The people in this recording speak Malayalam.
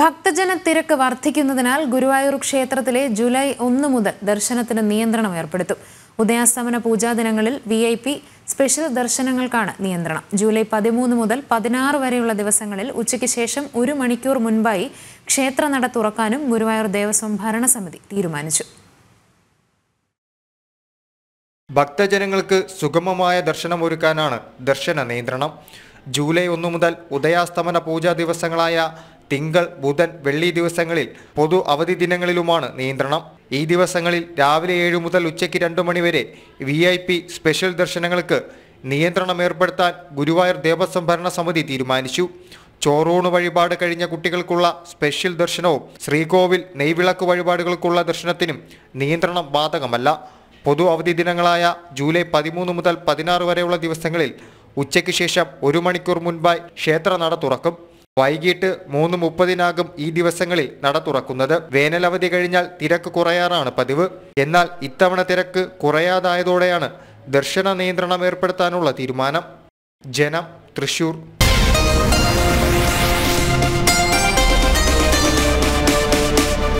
ഭക്തജന തിരക്ക് വർദ്ധിക്കുന്നതിനാൽ ഗുരുവായൂർ ക്ഷേത്രത്തിലെ ജൂലൈ ഒന്ന് മുതൽ ദർശനത്തിന് നിയന്ത്രണം ഏർപ്പെടുത്തും ഉദയാസ്തമന ദിനങ്ങളിൽ വി ഐ പി സ്പെഷ്യൽ ദർശനങ്ങൾക്കാണ് നിയന്ത്രണം ജൂലൈ പതിമൂന്ന് മുതൽ പതിനാറ് വരെയുള്ള ദിവസങ്ങളിൽ ഉച്ചയ്ക്ക് ശേഷം ഒരു മണിക്കൂർ മുൻപായി ക്ഷേത്ര നട തുറക്കാനും ഗുരുവായൂർ ദേവസ്വം ഭരണസമിതി തീരുമാനിച്ചു ഭക്തജനങ്ങൾക്ക് സുഗമമായ ഒരുക്കാനാണ് ദർശന നിയന്ത്രണം ജൂലൈ ഒന്നു മുതൽ ഉദയാസ്തമന പൂജാ ദിവസങ്ങളായ തിങ്കൾ ബുധൻ വെള്ളി ദിവസങ്ങളിൽ പൊതു അവധി ദിനങ്ങളിലുമാണ് നിയന്ത്രണം ഈ ദിവസങ്ങളിൽ രാവിലെ ഏഴ് മുതൽ ഉച്ചയ്ക്ക് രണ്ടു മണിവരെ വി ഐ പി സ്പെഷ്യൽ ദർശനങ്ങൾക്ക് നിയന്ത്രണം ഏർപ്പെടുത്താൻ ഗുരുവായൂർ ദേവസ്വം ഭരണ സമിതി തീരുമാനിച്ചു ചോറൂണ് വഴിപാട് കഴിഞ്ഞ കുട്ടികൾക്കുള്ള സ്പെഷ്യൽ ദർശനവും ശ്രീകോവിൽ നെയ്വിളക്ക് വഴിപാടുകൾക്കുള്ള ദർശനത്തിനും നിയന്ത്രണം ബാധകമല്ല പൊതു അവധി ദിനങ്ങളായ ജൂലൈ പതിമൂന്ന് മുതൽ പതിനാറ് വരെയുള്ള ദിവസങ്ങളിൽ ഉച്ചയ്ക്ക് ശേഷം ഒരു മണിക്കൂർ മുൻപായി ക്ഷേത്ര നട തുറക്കും വൈകിട്ട് മൂന്ന് മുപ്പതിനാകും ഈ ദിവസങ്ങളിൽ നട തുറക്കുന്നത് വേനലവധി കഴിഞ്ഞാൽ തിരക്ക് കുറയാറാണ് പതിവ് എന്നാൽ ഇത്തവണ തിരക്ക് കുറയാതായതോടെയാണ് ദർശന നിയന്ത്രണം ഏർപ്പെടുത്താനുള്ള തീരുമാനം ജനം തൃശൂർ